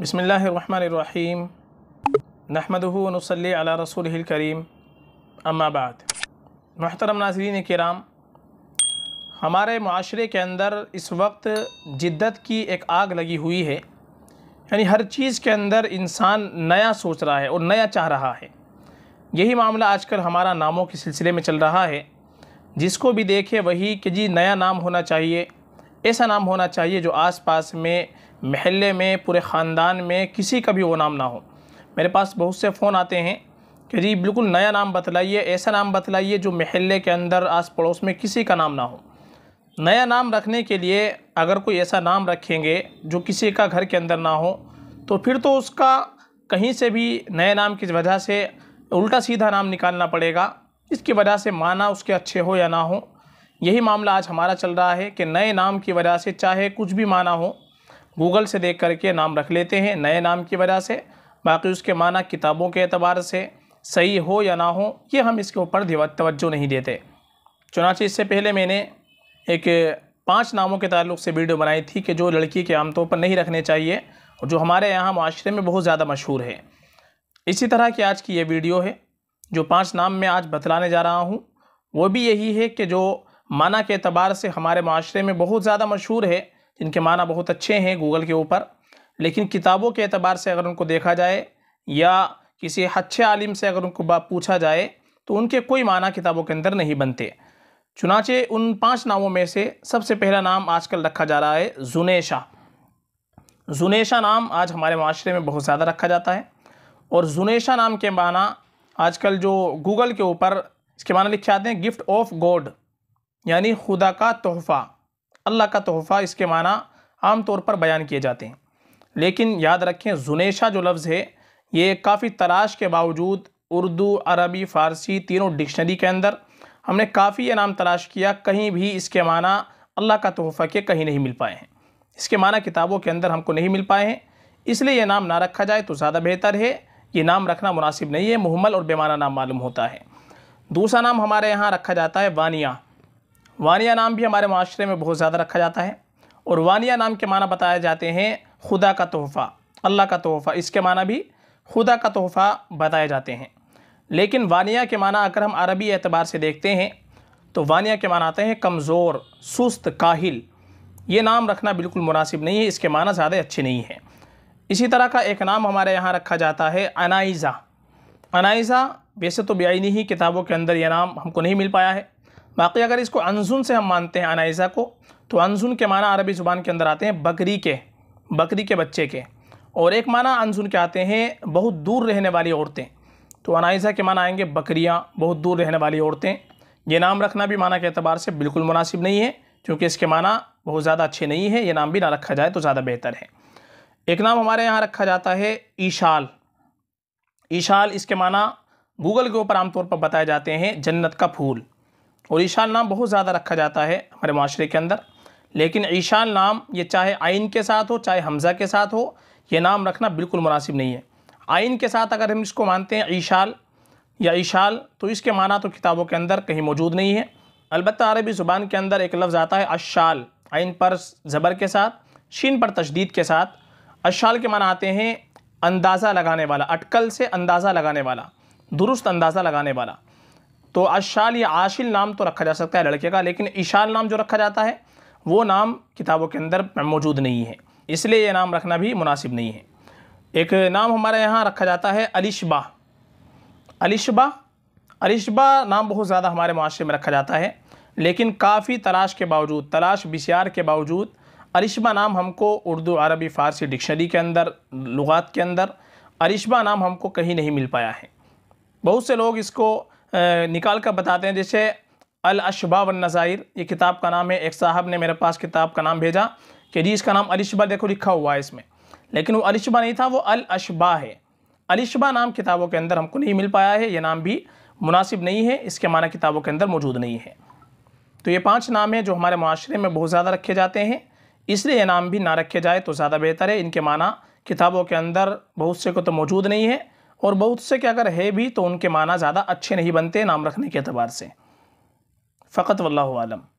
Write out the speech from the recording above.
बसमीम नहमदनसली अला रसूल करीम अम्माबाद महतरम नाजरीन कराम हमारे माशरे के अंदर इस वक्त जिद्दत की एक आग लगी हुई है यानी हर चीज़ के अंदर इंसान नया सोच रहा है और नया चाह रहा है यही मामला आजकल हमारा नामों के सिलसिले में चल रहा है जिसको भी देखे वही कि जी नया नाम होना चाहिए ऐसा नाम होना चाहिए जो आसपास में महल्ले में पूरे ख़ानदान में किसी का भी वो नाम ना हो मेरे पास बहुत से फ़ोन आते हैं कि जी बिल्कुल नया नाम बतलाइए ऐसा नाम बतलाइए जो महल्ले के अंदर आस पड़ोस में किसी का नाम ना हो नया नाम रखने के लिए अगर कोई ऐसा नाम रखेंगे जो किसी का घर के अंदर ना हो तो फिर तो उसका कहीं से भी नए नाम की वजह से उल्टा सीधा नाम निकालना पड़ेगा इसकी वजह से माना उसके अच्छे हो या ना हो यही मामला आज हमारा चल रहा है कि नए नाम की वजह से चाहे कुछ भी माना हो गूगल से देख करके नाम रख लेते हैं नए नाम की वजह से बाकी उसके माना किताबों के अतबार से सही हो या ना हो ये हम इसके ऊपर तवज्जो नहीं देते चुनाचे इससे पहले मैंने एक पांच नामों के ताल्लुक से वीडियो बनाई थी कि जो लड़की के आमतौर पर नहीं रखने चाहिए और जो हमारे यहाँ माशरे में बहुत ज़्यादा मशहूर है इसी तरह की आज की ये वीडियो है जो पाँच नाम मैं आज बतलाने जा रहा हूँ वो भी यही है कि जो माना के अतबार से हमारे माशरे में बहुत ज़्यादा मशहूर है जिनके माना बहुत अच्छे हैं गूगल के ऊपर लेकिन किताबों के अतबार से अगर उनको देखा जाए या किसी अच्छे आलिम से अगर उनको बात पूछा जाए तो उनके कोई माना किताबों के अंदर नहीं बनते चुनाचे उन पांच नामों में से सबसे पहला नाम आजकल रखा जा रहा है जुनेशा जुनेशा नाम आज हमारे माशरे में बहुत ज़्यादा रखा जाता है और जुनेशा नाम के माना आजकल जो गूगल के ऊपर इसके माना लिखे आते हैं गिफ्ट ऑफ गॉड यानी खुदा का तोहफ़ा अल्लाह का तोहफ़ा इसके माना आम तौर पर बयान किए जाते हैं लेकिन याद रखें जुनेशा जो लफ्ज़ है ये काफ़ी तलाश के बावजूद उर्दू अरबी फ़ारसी तीनों डिक्शनरी के अंदर हमने काफ़ी ये नाम तलाश किया कहीं भी इसके माना अल्लाह का तोहफ़ा के कहीं नहीं मिल पाए हैं इसके माना किताबों के अंदर हमको नहीं मिल पाए हैं इसलिए यह नाम ना रखा जाए तो ज़्यादा बेहतर है ये नाम रखना मुनासिब नहीं है मुहमल और बेमाना नाम मालूम होता है दूसरा नाम हमारे यहाँ रखा जाता है वानिया वानिया नाम भी हमारे माशरे में बहुत ज़्यादा रखा जाता है और वानिया नाम के माना बताए जाते हैं खुदा का तोहफ़ा अल्लाह का तोहफ़ा इसके माना भी खुदा का तोहफ़ा बताए जाते हैं लेकिन वानिया के माना अगर हम अरबी एतबार से देखते हैं तो वानिया के माना आते हैं कमज़ोर सुस्त काहिल ये नाम रखना बिल्कुल मुनासिब नहीं है इसके माना ज़्यादा अच्छे नहीं है इसी तरह का एक नाम हमारे यहाँ रखा जाता है अनाइज़ा अनाइज़ा वैसे तो बेआईनी ही किताबों के अंदर यह नाम हमको नहीं मिल पाया है बाकी अगर इसको अनजुन से हम मानते हैं अनाइसा को तो अनजुन के माना अरबी ज़ुबान के अंदर आते हैं बकरी के बकरी के बच्चे के और एक माना अनजुन के आते हैं बहुत दूर रहने वाली औरतें तो अनाइसा के माना आएंगे बकरियाँ बहुत दूर रहने वाली औरतें ये नाम रखना भी माना के अतबार से बिल्कुल मुनासिब नहीं है क्योंकि इसके माना बहुत ज़्यादा अच्छे नहीं है ये नाम भी ना रखा जाए तो ज़्यादा बेहतर है एक नाम हमारे यहाँ रखा जाता है ईशाल ईशाल इसके माना गूगल के ऊपर आमतौर पर बताए जाते हैं जन्नत का फूल और ईशान नाम बहुत ज़्यादा रखा जाता है हमारे माशरे के अंदर लेकिन ईशान नाम ये चाहे आइन के साथ हो चाहे हमज़ा के साथ हो ये नाम रखना बिल्कुल मुनासिब नहीं है आइन के साथ अगर हम इसको मानते हैं ईशाल या ईशाल तो इसके माना तो किताबों के अंदर कहीं मौजूद नहीं है अलबत् अरबी ज़ुबान के अंदर एक लफ्ज़ आता है अशाल आइन पर ज़बर के साथ शीन पर तशदीद के साथ अशाल के माना आते हैं अंदाज़ा लगाने वाला अटकल से अंदाज़ा लगाने वाला दुरुस्त अंदाज़ा लगाने वाला तो अशाल या आशिल नाम तो रखा जा सकता है लड़के का लेकिन ईशाल नाम जो रखा जाता है वो नाम किताबों के अंदर मौजूद नहीं है इसलिए यह नाम रखना भी मुनासिब नहीं है एक नाम हमारे यहाँ रखा जाता है अलिशबा अलिशबा अलिशबा नाम बहुत ज़्यादा हमारे माशरे में रखा जाता है लेकिन काफ़ी तलाश के बावजूद तलाश बिशार के बावजूद अरिशबा नाम हमको उर्दू अरबी फ़ारसी डिक्शनरी के अंदर लुगात के अंदर अरिशबा नाम हमको कहीं नहीं मिल पाया है बहुत से लोग इसको निकाल कर बताते हैं जैसे अल अशबा वन नज़ायर ये किताब का नाम है एक साहब ने मेरे पास किताब का नाम भेजा कि जी इसका नाम अलिशबा देखो लिखा हुआ है इसमें लेकिन वो अलिशबा नहीं था वो अल अशबा है अलिशबा नाम किताबों के अंदर हमको नहीं मिल पाया है ये नाम भी मुनासिब नहीं है इसके माना किताबों के अंदर मौजूद नहीं है तो ये पाँच नाम हैं जो हमारे माशरे में बहुत ज़्यादा रखे जाते हैं इसलिए ये नाम भी ना रखे जाए तो ज़्यादा बेहतर है इनके माना किताबों के अंदर बहुत से को तो मौजूद नहीं है और बहुत से क्या अगर है भी तो उनके माना ज़्यादा अच्छे नहीं बनते नाम रखने के अतबार से फ़कत वल्लम